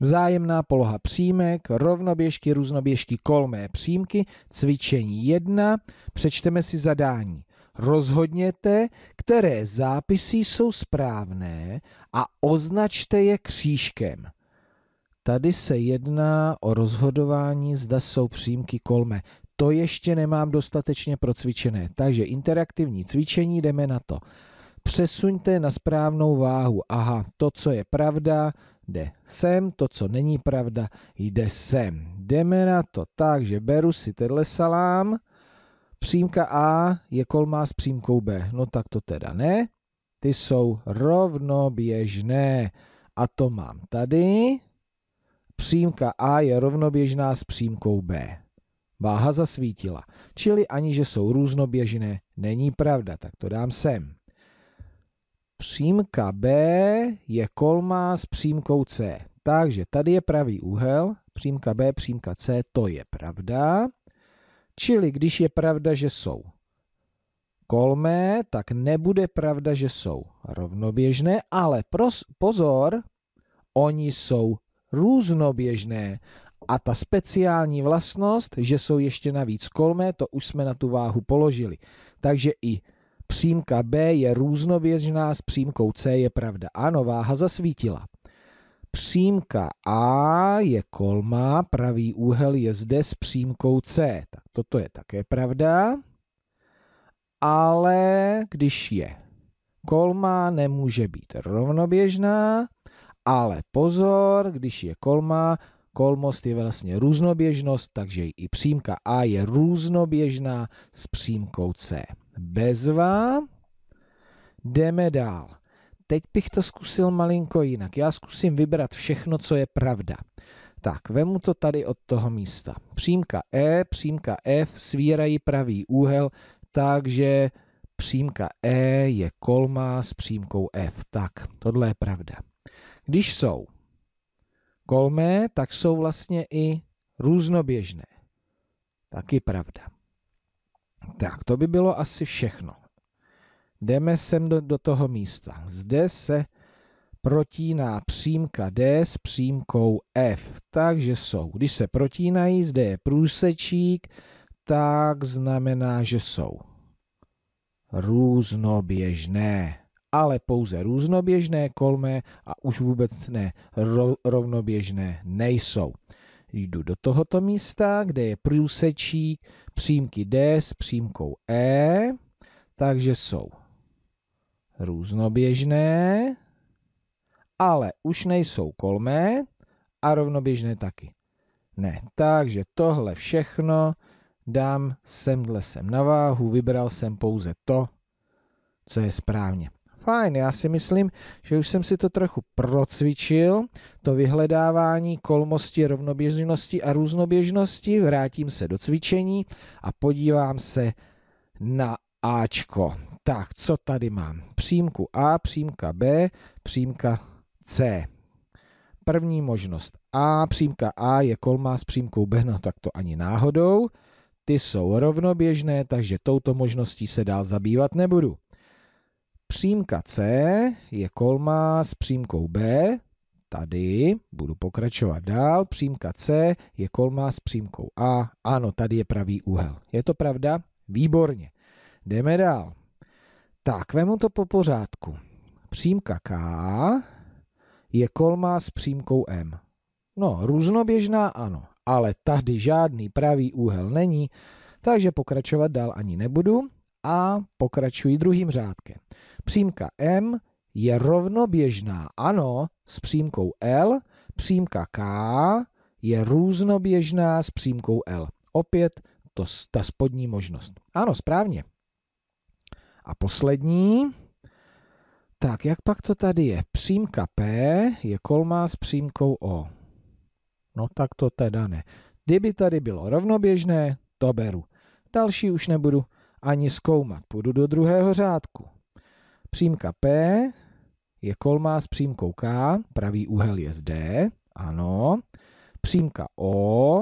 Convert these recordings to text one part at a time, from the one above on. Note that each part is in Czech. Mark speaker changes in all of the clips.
Speaker 1: Vzájemná poloha přímek, rovnoběžky, různoběžky, kolmé přímky, cvičení 1, přečteme si zadání. Rozhodněte, které zápisy jsou správné a označte je křížkem. Tady se jedná o rozhodování, zda jsou přímky kolmé. To ještě nemám dostatečně procvičené, takže interaktivní cvičení, jdeme na to. Přesuňte na správnou váhu. Aha, to, co je pravda, jde sem, to, co není pravda, jde sem. Jdeme na to tak, že beru si tenhle salám, přímka A je kolmá s přímkou B. No tak to teda ne. Ty jsou rovnoběžné. A to mám tady. Přímka A je rovnoběžná s přímkou B. Váha zasvítila. Čili ani, že jsou různoběžné, není pravda. Tak to dám sem. Přímka B je kolmá s přímkou C. Takže tady je pravý úhel, přímka B, přímka C, to je pravda. Čili když je pravda, že jsou kolmé, tak nebude pravda, že jsou rovnoběžné, ale pros, pozor, oni jsou různoběžné. A ta speciální vlastnost, že jsou ještě navíc kolmé, to už jsme na tu váhu položili. Takže i Přímka B je různověžná s přímkou C je pravda. Ano, váha zasvítila. Přímka A je kolma, pravý úhel je zde s přímkou C. Tak toto je také pravda. Ale když je kolma, nemůže být rovnoběžná. Ale pozor, když je kolma, kolmost je vlastně různoběžnost, takže i přímka A je různoběžná s přímkou C bezva. Jdeme dál. Teď bych to zkusil malinko jinak. Já zkusím vybrat všechno, co je pravda. Tak, vemu to tady od toho místa. Přímka E, přímka F svírají pravý úhel, takže přímka E je kolma s přímkou F. Tak, tohle je pravda. Když jsou kolmé, tak jsou vlastně i různoběžné. Taky pravda. Tak, to by bylo asi všechno. Jdeme sem do, do toho místa. Zde se protíná přímka D s přímkou F. Takže jsou, když se protínají, zde je průsečík, tak znamená, že jsou různoběžné. Ale pouze různoběžné kolmé a už vůbec ne rovnoběžné nejsou jdu do tohoto místa, kde je průsečík přímky D s přímkou E, takže jsou různoběžné, ale už nejsou kolmé a rovnoběžné taky. Ne, takže tohle všechno dám semhle sem na váhu, vybral jsem pouze to, co je správně fajn. Já si myslím, že už jsem si to trochu procvičil, to vyhledávání kolmosti, rovnoběžnosti a různoběžnosti. Vrátím se do cvičení a podívám se na Ačko. Tak, co tady mám? Přímku A, přímka B, přímka C. První možnost A, přímka A je kolmá s přímkou B, no tak to ani náhodou. Ty jsou rovnoběžné, takže touto možností se dál zabývat nebudu. Přímka C je kolmá s přímkou B. Tady budu pokračovat dál. Přímka C je kolmá s přímkou A. Ano, tady je pravý úhel. Je to pravda? Výborně. Jdeme dál. Tak, vemu to po pořádku. Přímka K je kolmá s přímkou M. No, různoběžná ano, ale tady žádný pravý úhel není, takže pokračovat dál ani nebudu a pokračuji druhým řádkem. Přímka M je rovnoběžná, ano, s přímkou L. Přímka K je různoběžná s přímkou L. Opět to, ta spodní možnost. Ano, správně. A poslední. Tak, jak pak to tady je? Přímka P je kolmá s přímkou O. No tak to teda ne. Kdyby tady bylo rovnoběžné, to beru. Další už nebudu ani zkoumat. Půjdu do druhého řádku. Přímka P je kolmá s přímkou K, pravý úhel je zde, ano. Přímka O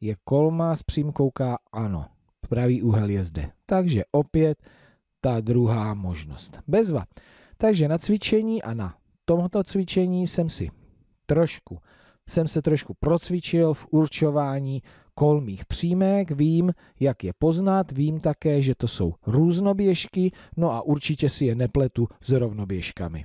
Speaker 1: je kolmá s přímkou K, ano. Pravý úhel je zde. Takže opět ta druhá možnost. Bezva. Takže na cvičení a na tomto cvičení jsem si trošku, jsem se trošku procvičil v určování Kolmých přímek vím, jak je poznat, vím také, že to jsou různoběžky, no a určitě si je nepletu s rovnoběžkami.